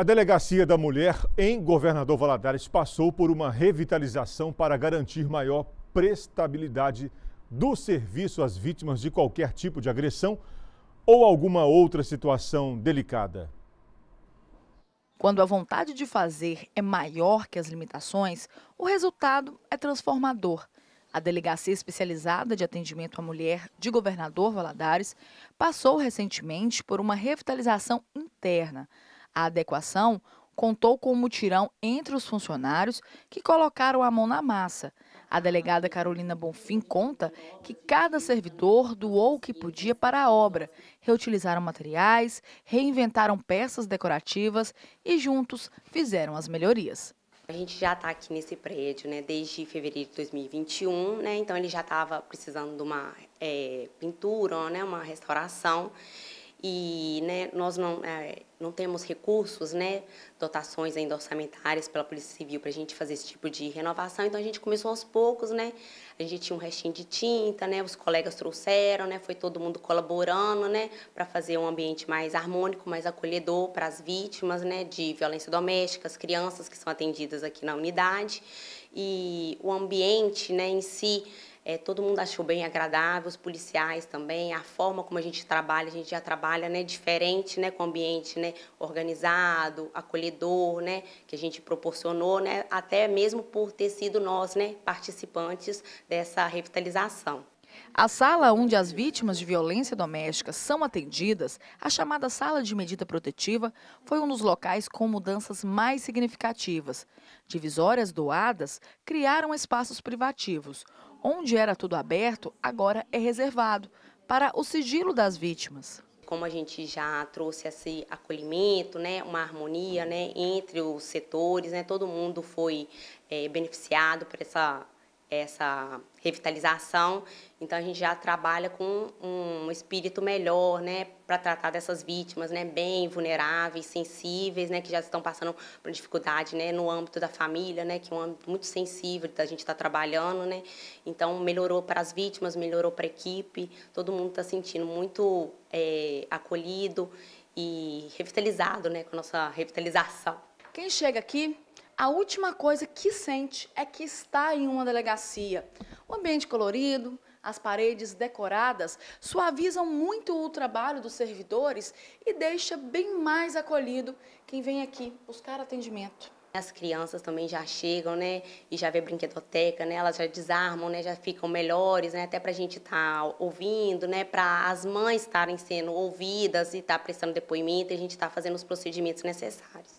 A Delegacia da Mulher em Governador Valadares passou por uma revitalização para garantir maior prestabilidade do serviço às vítimas de qualquer tipo de agressão ou alguma outra situação delicada. Quando a vontade de fazer é maior que as limitações, o resultado é transformador. A Delegacia Especializada de Atendimento à Mulher de Governador Valadares passou recentemente por uma revitalização interna a adequação contou com um mutirão entre os funcionários que colocaram a mão na massa. A delegada Carolina Bonfim conta que cada servidor doou o que podia para a obra, reutilizaram materiais, reinventaram peças decorativas e juntos fizeram as melhorias. A gente já está aqui nesse prédio né, desde fevereiro de 2021, né, então ele já estava precisando de uma é, pintura, né, uma restauração. E né, nós não, é, não temos recursos, né, dotações ainda orçamentárias pela Polícia Civil para a gente fazer esse tipo de renovação. Então a gente começou aos poucos, né? A gente tinha um restinho de tinta, né? Os colegas trouxeram, né? Foi todo mundo colaborando, né, para fazer um ambiente mais harmônico, mais acolhedor para as vítimas, né, de violência doméstica, as crianças que são atendidas aqui na unidade. E o ambiente, né, em si, é, todo mundo achou bem agradável, os policiais também, a forma como a gente trabalha, a gente já trabalha né, diferente né, com o ambiente né, organizado, acolhedor, né, que a gente proporcionou, né, até mesmo por ter sido nós, né, participantes dessa revitalização. A sala onde as vítimas de violência doméstica são atendidas, a chamada sala de medida protetiva, foi um dos locais com mudanças mais significativas. Divisórias doadas criaram espaços privativos. Onde era tudo aberto, agora é reservado para o sigilo das vítimas como a gente já trouxe esse acolhimento, né, uma harmonia né, entre os setores, né, todo mundo foi é, beneficiado por essa essa revitalização. Então a gente já trabalha com um espírito melhor, né, para tratar dessas vítimas, né, bem vulneráveis, sensíveis, né, que já estão passando por dificuldade, né, no âmbito da família, né, que é um âmbito muito sensível da gente está trabalhando, né. Então melhorou para as vítimas, melhorou para a equipe, todo mundo está sentindo muito é, acolhido e revitalizado, né, com a nossa revitalização. Quem chega aqui a última coisa que sente é que está em uma delegacia. O ambiente colorido, as paredes decoradas suavizam muito o trabalho dos servidores e deixa bem mais acolhido quem vem aqui buscar atendimento. As crianças também já chegam, né? E já vê brinquedoteca, né? Elas já desarmam, né? Já ficam melhores, né? Até pra gente estar tá ouvindo, né? Para as mães estarem sendo ouvidas e estar tá prestando depoimento e a gente estar tá fazendo os procedimentos necessários.